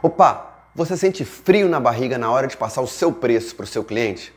Opa, você sente frio na barriga na hora de passar o seu preço para o seu cliente?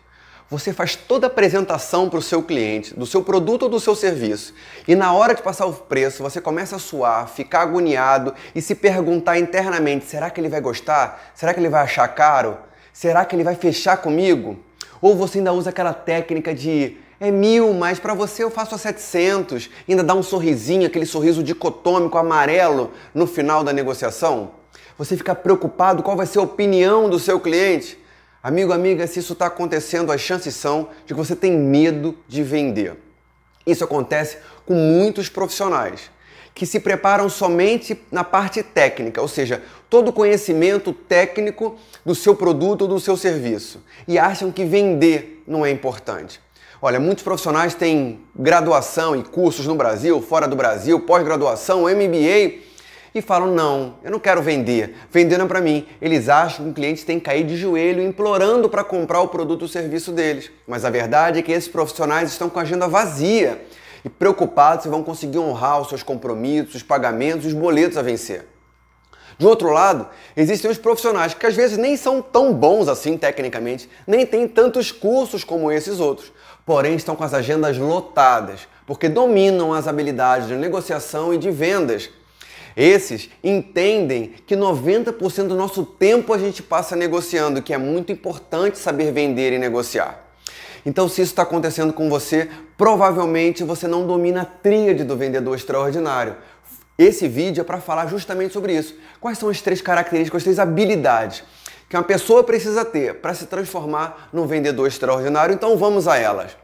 Você faz toda a apresentação para o seu cliente, do seu produto ou do seu serviço, e na hora de passar o preço você começa a suar, ficar agoniado e se perguntar internamente: será que ele vai gostar? Será que ele vai achar caro? Será que ele vai fechar comigo? Ou você ainda usa aquela técnica de é mil, mas para você eu faço a 700, ainda dá um sorrisinho, aquele sorriso dicotômico amarelo no final da negociação? Você fica preocupado qual vai ser a opinião do seu cliente. Amigo, amiga, se isso está acontecendo, as chances são de que você tem medo de vender. Isso acontece com muitos profissionais que se preparam somente na parte técnica, ou seja, todo o conhecimento técnico do seu produto ou do seu serviço e acham que vender não é importante. Olha, muitos profissionais têm graduação e cursos no Brasil, fora do Brasil, pós-graduação, MBA e falam: não, eu não quero vender, vendendo para mim. Eles acham que o cliente tem que cair de joelho implorando para comprar o produto ou serviço deles. Mas a verdade é que esses profissionais estão com a agenda vazia e preocupados se vão conseguir honrar os seus compromissos, os pagamentos, os boletos a vencer. De outro lado, existem os profissionais que às vezes nem são tão bons assim tecnicamente, nem têm tantos cursos como esses outros, porém estão com as agendas lotadas, porque dominam as habilidades de negociação e de vendas esses entendem que 90% do nosso tempo a gente passa negociando, que é muito importante saber vender e negociar. Então, se isso está acontecendo com você, provavelmente você não domina a tríade do vendedor extraordinário. Esse vídeo é para falar justamente sobre isso. Quais são as três características, as três habilidades que uma pessoa precisa ter para se transformar num vendedor extraordinário? Então, vamos a elas.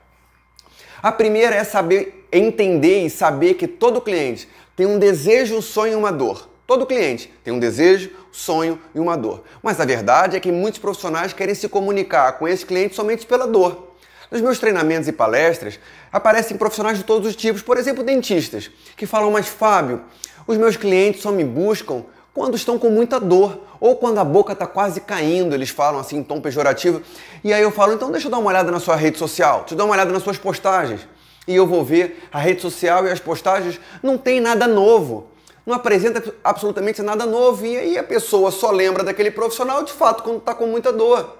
A primeira é saber entender e saber que todo cliente tem um desejo, um sonho e uma dor. Todo cliente tem um desejo, sonho e uma dor. Mas a verdade é que muitos profissionais querem se comunicar com esse cliente somente pela dor. Nos meus treinamentos e palestras aparecem profissionais de todos os tipos, por exemplo, dentistas, que falam, mas Fábio, os meus clientes só me buscam quando estão com muita dor ou quando a boca está quase caindo, eles falam assim em tom pejorativo. E aí eu falo, então deixa eu dar uma olhada na sua rede social, deixa eu dar uma olhada nas suas postagens e eu vou ver a rede social e as postagens, não tem nada novo. Não apresenta absolutamente nada novo. E aí a pessoa só lembra daquele profissional de fato quando está com muita dor.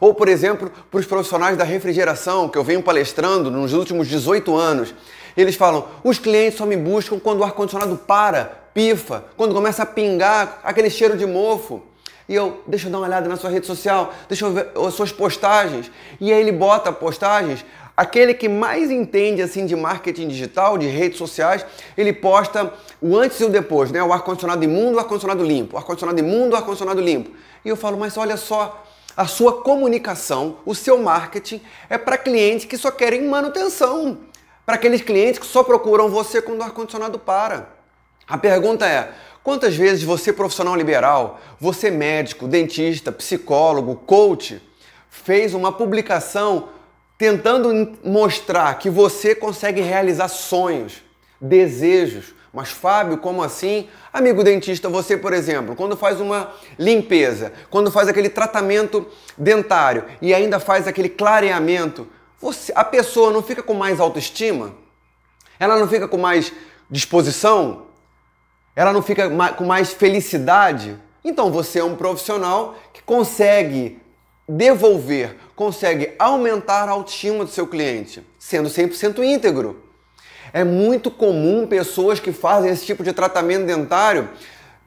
Ou, por exemplo, para os profissionais da refrigeração, que eu venho palestrando nos últimos 18 anos, eles falam: os clientes só me buscam quando o ar-condicionado para, pifa, quando começa a pingar aquele cheiro de mofo e eu, deixa eu dar uma olhada na sua rede social, deixa eu ver as suas postagens. E aí ele bota postagens Aquele que mais entende assim de marketing digital, de redes sociais, ele posta o antes e o depois, né? O ar-condicionado imundo, o ar-condicionado limpo, o ar-condicionado imundo, o ar-condicionado limpo. E eu falo, mas olha só, a sua comunicação, o seu marketing é para clientes que só querem manutenção, para aqueles clientes que só procuram você quando o ar-condicionado para. A pergunta é: quantas vezes você, profissional liberal, você médico, dentista, psicólogo, coach, fez uma publicação tentando mostrar que você consegue realizar sonhos, desejos. Mas, Fábio, como assim? Amigo dentista, você, por exemplo, quando faz uma limpeza, quando faz aquele tratamento dentário e ainda faz aquele clareamento, você, a pessoa não fica com mais autoestima? Ela não fica com mais disposição? Ela não fica com mais felicidade? Então você é um profissional que consegue devolver consegue aumentar a autoestima do seu cliente, sendo 100% íntegro. É muito comum pessoas que fazem esse tipo de tratamento dentário,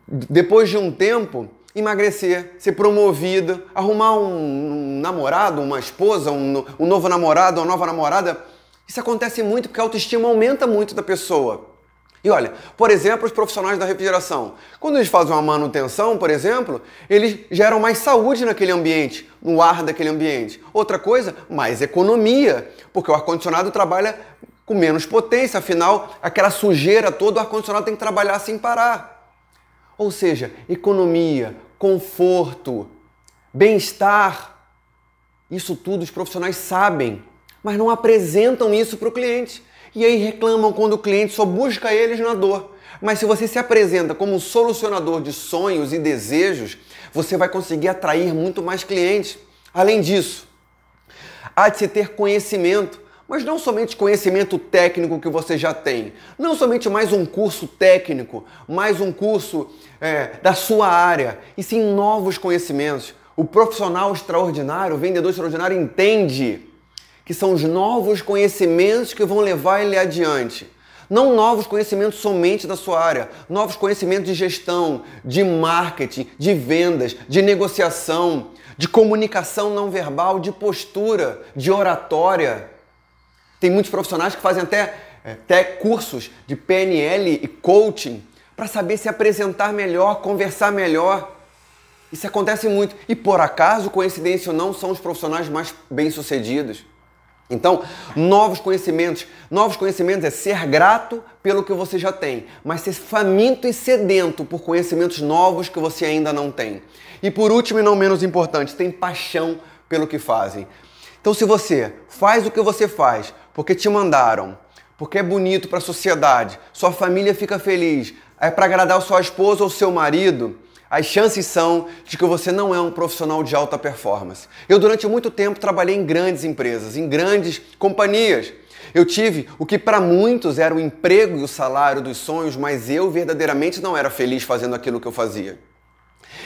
depois de um tempo, emagrecer, ser promovida, arrumar um, namorado, uma esposa, um, um novo namorado, uma nova namorada. Isso acontece muito porque a autoestima aumenta muito da pessoa. E olha, por exemplo, os profissionais da refrigeração. Quando eles fazem uma manutenção, por exemplo, eles geram mais saúde naquele ambiente, no ar daquele ambiente. Outra coisa, mais economia, porque o ar-condicionado trabalha com menos potência, afinal, aquela sujeira toda, o ar-condicionado tem que trabalhar sem parar. Ou seja, economia, conforto, bem-estar, isso tudo os profissionais sabem, mas não apresentam isso para o cliente. E aí reclamam quando o cliente só busca eles na dor. Mas se você se apresenta como um solucionador de sonhos e desejos, você vai conseguir atrair muito mais clientes. Além disso, há de se ter conhecimento, mas não somente conhecimento técnico que você já tem, não somente mais um curso técnico, mais um curso é, da sua área, e sim novos conhecimentos. O profissional extraordinário, o vendedor extraordinário entende que são os novos conhecimentos que vão levar ele adiante. Não novos conhecimentos somente da sua área, novos conhecimentos de gestão, de marketing, de vendas, de negociação, de comunicação não verbal, de postura, de oratória. Tem muitos profissionais que fazem até, é, até cursos de PNL e coaching para saber se apresentar melhor, conversar melhor. Isso acontece muito. E por acaso, coincidência ou não, são os profissionais mais bem-sucedidos. Então, novos conhecimentos. Novos conhecimentos é ser grato pelo que você já tem, mas ser faminto e sedento por conhecimentos novos que você ainda não tem. E por último e não menos importante, tem paixão pelo que fazem. Então, se você faz o que você faz porque te mandaram, porque é bonito para a sociedade, sua família fica feliz, é para agradar sua esposa ou seu marido, as chances são de que você não é um profissional de alta performance. Eu, durante muito tempo, trabalhei em grandes empresas, em grandes companhias. Eu tive o que para muitos era o emprego e o salário dos sonhos, mas eu verdadeiramente não era feliz fazendo aquilo que eu fazia.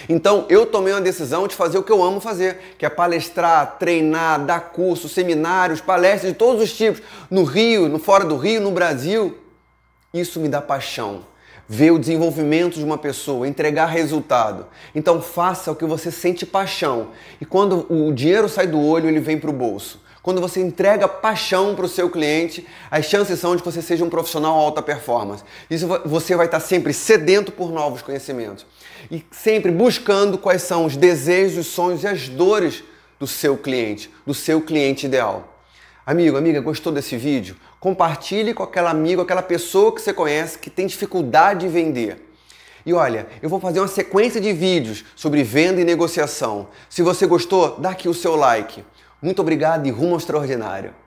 Então eu tomei uma decisão de fazer o que eu amo fazer, que é palestrar, treinar, dar curso, seminários, palestras de todos os tipos, no Rio, no fora do Rio, no Brasil. Isso me dá paixão ver o desenvolvimento de uma pessoa, entregar resultado. Então faça o que você sente paixão. E quando o dinheiro sai do olho, ele vem para o bolso. Quando você entrega paixão para o seu cliente, as chances são de que você seja um profissional alta performance. Isso você vai estar tá sempre sedento por novos conhecimentos e sempre buscando quais são os desejos, os sonhos e as dores do seu cliente, do seu cliente ideal. Amigo, amiga, gostou desse vídeo? Compartilhe com aquele amigo, aquela pessoa que você conhece que tem dificuldade de vender. E olha, eu vou fazer uma sequência de vídeos sobre venda e negociação. Se você gostou, dá aqui o seu like. Muito obrigado e rumo ao extraordinário.